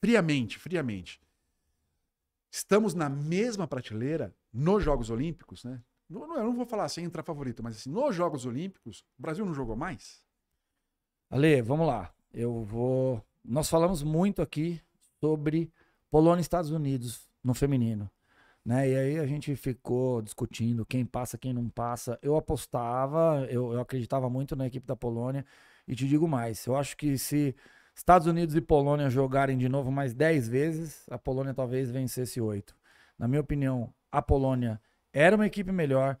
friamente, friamente, estamos na mesma prateleira nos Jogos Olímpicos, né? Não, eu não vou falar sem entrar favorito, mas assim, nos Jogos Olímpicos, o Brasil não jogou mais? Ale, vamos lá. Eu vou. Nós falamos muito aqui sobre Polônia e Estados Unidos no feminino. Né? E aí a gente ficou discutindo quem passa, quem não passa. Eu apostava, eu, eu acreditava muito na equipe da Polônia. E te digo mais, eu acho que se Estados Unidos e Polônia jogarem de novo mais 10 vezes, a Polônia talvez vencesse 8. Na minha opinião, a Polônia era uma equipe melhor,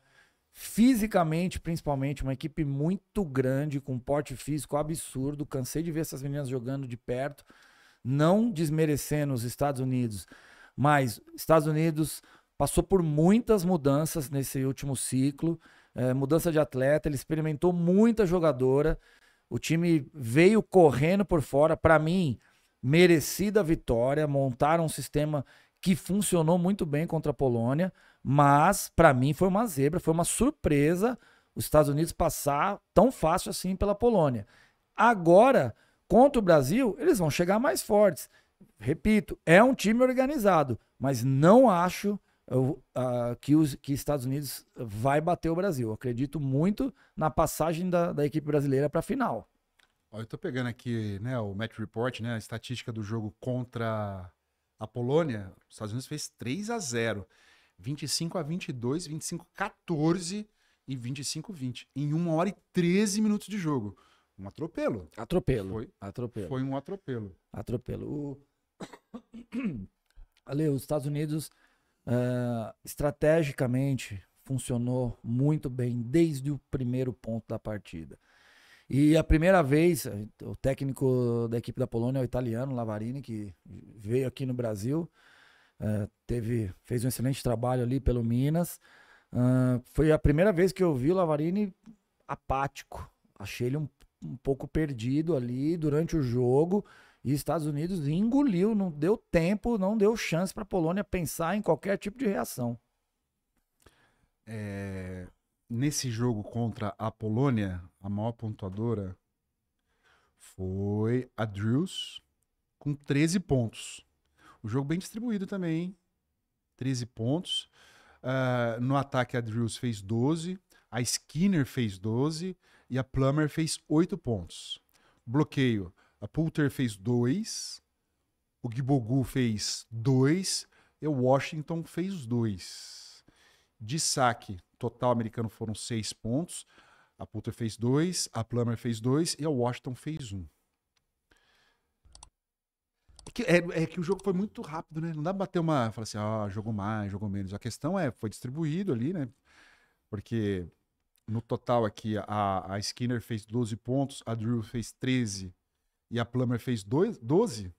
fisicamente, principalmente, uma equipe muito grande, com porte físico absurdo. Cansei de ver essas meninas jogando de perto, não desmerecendo os Estados Unidos, mas Estados Unidos passou por muitas mudanças nesse último ciclo. É, mudança de atleta, ele experimentou muita jogadora. O time veio correndo por fora. Para mim, merecida vitória. Montaram um sistema que funcionou muito bem contra a Polônia, mas para mim foi uma zebra, foi uma surpresa os Estados Unidos passar tão fácil assim pela Polônia. Agora, contra o Brasil, eles vão chegar mais fortes. Repito, é um time organizado, mas não acho uh, que os que Estados Unidos vai bater o Brasil. acredito muito na passagem da, da equipe brasileira para a final. Ó, eu estou pegando aqui né, o match report, né, a estatística do jogo contra a Polônia. Os Estados Unidos fez 3 a 0 25 a 22, 25 a 14 e 25 a 20. Em 1 hora e 13 minutos de jogo. Um atropelo. Atropelo. Foi, atropelo. foi um atropelo. Atropelo. O... Ale, os Estados Unidos Uh, estrategicamente funcionou muito bem desde o primeiro ponto da partida. E a primeira vez, o técnico da equipe da Polônia é o italiano Lavarini, que veio aqui no Brasil, uh, teve, fez um excelente trabalho ali pelo Minas. Uh, foi a primeira vez que eu vi o Lavarini apático. Achei ele um, um pouco perdido ali durante o jogo. E Estados Unidos engoliu, não deu tempo, não deu chance para a Polônia pensar em qualquer tipo de reação. É, nesse jogo contra a Polônia, a maior pontuadora foi a Drews com 13 pontos. O jogo bem distribuído também, hein? 13 pontos. Uh, no ataque, a Drews fez 12, a Skinner fez 12 e a Plummer fez 8 pontos. Bloqueio. A Poulter fez dois. O Gibogu fez dois. E o Washington fez dois. De saque total americano foram seis pontos. A Poulter fez dois. A Plummer fez dois. E a Washington fez um. É, é, que o jogo foi muito rápido, né? Não dá pra bater uma. Falar assim, ó, ah, jogou mais, jogou menos. A questão é, foi distribuído ali, né? Porque no total aqui, a, a Skinner fez 12 pontos, a Drew fez 13, e a Plummer fez dois, 12,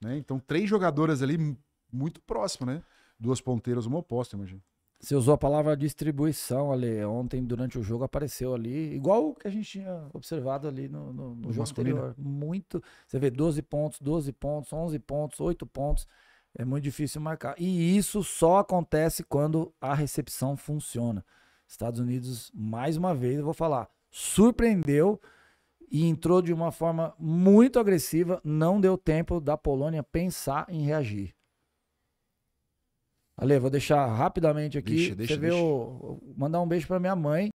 né? Então, três jogadoras ali muito próximo, né? Duas ponteiras, uma oposta, imagina. Você usou a palavra distribuição ali. Ontem, durante o jogo, apareceu ali, igual o que a gente tinha observado ali no, no, no jogo masculino. anterior. Muito. Você vê 12 pontos, 12 pontos, 11 pontos, 8 pontos. É muito difícil marcar. E isso só acontece quando a recepção funciona. Estados Unidos, mais uma vez, eu vou falar, surpreendeu e entrou de uma forma muito agressiva, não deu tempo da Polônia pensar em reagir. Ale, vou deixar rapidamente aqui. Deixa, deixa, Você deixa. mandar um beijo para minha mãe.